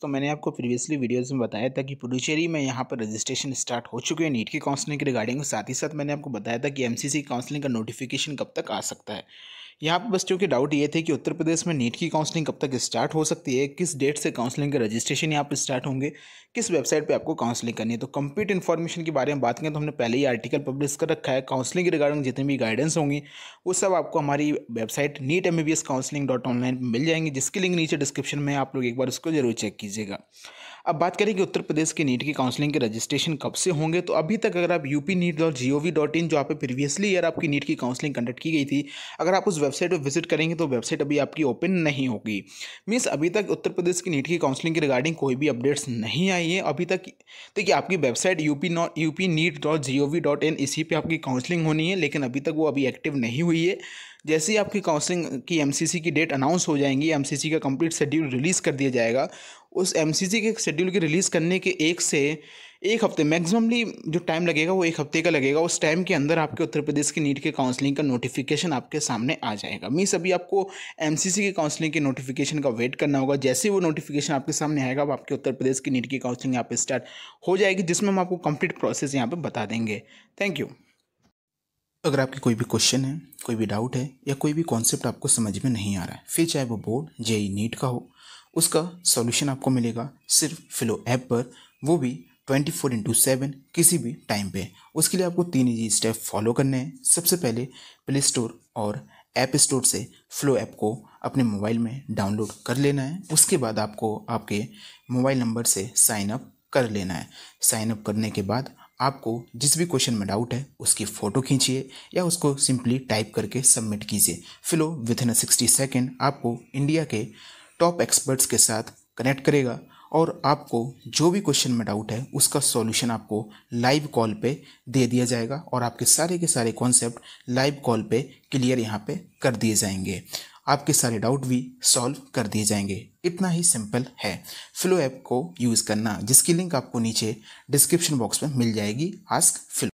तो मैंने आपको प्रीवियसली वीडियोस में बताया था कि पुडुचेरी में यहाँ पर रजिस्ट्रेशन स्टार्ट हो चुके हैं नीट की काउंसलिंग के रिगार्डिंग साथ ही साथ मैंने आपको बताया था कि एमसीसी काउंसलिंग का नोटिफिकेशन कब तक आ सकता है यहाँ पर बच्चों के डाउट ये थे कि उत्तर प्रदेश में नीट की काउंसलिंग कब तक स्टार्ट हो सकती है किस डेट से काउंसलिंग के रजिस्ट्रेशन यहाँ पर स्टार्ट होंगे किस वेबसाइट पे आपको काउंसलिंग करनी है तो कंप्लीट इन्फॉर्मेशन के बारे में बात करें तो हमने पहले ही आर्टिकल पब्लिश कर रखा है काउंसलिंग रिगार्डिंग जितनी भी गाइडेंस होंगी वो सब आपको हमारी website NEET M B S counselling dot online मिल जाएंगी जिसकी लिंक नीचे डिस्क्रिप्शन में आप लोग एक बार उसको जरूर चेक कीजिएगा अब बात करें कि उत्तर प्रदेश की नीट की काउंसलिंग के रजिस्ट्रेशन कब से होंगे तो अभी तक अगर आप U P NEET dot G O V dot in जो आप प्रीवियसली ईयर आपकी नीट की काउंसलिंग कंडक्ट की गई थी अगर आप उस वेबसाइट पर विजिट करेंगे तो वेबसाइट अभी आपकी ओपन नहीं होगी मीन्स अभी तक उत्तर प्रदेश की नीट की काउंसलिंग की रिगार्डिंग कोई भी अपडेट्स नहीं आई है अभी तक देखिए तो आपकी website U P not U P NEET dot G O V dot in इसी पर आपकी काउंसलिंग होनी है लेकिन अभी तक वो अभी एक्टिव नहीं हुई है जैसे ही आपकी काउंसलिंग की एम की डेट अनाउंस हो जाएंगी एम का कंप्लीट शेड्यूल रिलीज़ कर दिया जाएगा उस एम के शेड्यूल के रिलीज़ करने के एक से एक हफ्ते मैक्सिममली जो टाइम लगेगा वो एक हफ्ते का लगेगा उस टाइम के अंदर आपके उत्तर प्रदेश की नीट के काउंसलिंग का नोटिफिकेशन आपके सामने आ जाएगा मीन्स अभी आपको एम की काउंसलिंग के नोटिफिकेशन का वेट करना होगा जैसे वो नोटिफिकेशन आपके सामने आएगा अब आपके उत्तर प्रदेश की नीट की काउंसलिंग यहाँ पर स्टार्ट हो जाएगी जिसमें हम आपको कंप्लीट प्रोसेस यहाँ पर बता देंगे थैंक यू अगर आपके कोई भी क्वेश्चन है कोई भी डाउट है या कोई भी कॉन्सेप्ट आपको समझ में नहीं आ रहा है फिर चाहे वो बोर्ड जेई नीट का हो उसका सॉल्यूशन आपको मिलेगा सिर्फ फिलो ऐप पर वो भी ट्वेंटी फोर इंटू सेवन किसी भी टाइम पे उसके लिए आपको तीन ही स्टेप फॉलो करने हैं सबसे पहले प्ले स्टोर और ऐप स्टोर से फ्लो ऐप को अपने मोबाइल में डाउनलोड कर लेना है उसके बाद आपको आपके मोबाइल नंबर से साइन अप कर लेना है साइन अप करने के बाद आपको जिस भी क्वेश्चन में डाउट है उसकी फ़ोटो खींचिए या उसको सिंपली टाइप करके सबमिट कीजिए Filo within a sixty second आपको इंडिया के टॉप एक्सपर्ट्स के साथ कनेक्ट करेगा और आपको जो भी क्वेश्चन में डाउट है उसका सॉल्यूशन आपको लाइव कॉल पे दे दिया जाएगा और आपके सारे के सारे कॉन्सेप्ट लाइव कॉल पे क्लियर यहाँ पे कर दिए जाएंगे आपके सारे डाउट भी सॉल्व कर दिए जाएंगे इतना ही सिंपल है फ्लो ऐप को यूज़ करना जिसकी लिंक आपको नीचे डिस्क्रिप्शन बॉक्स में मिल जाएगी आस्क फ्लो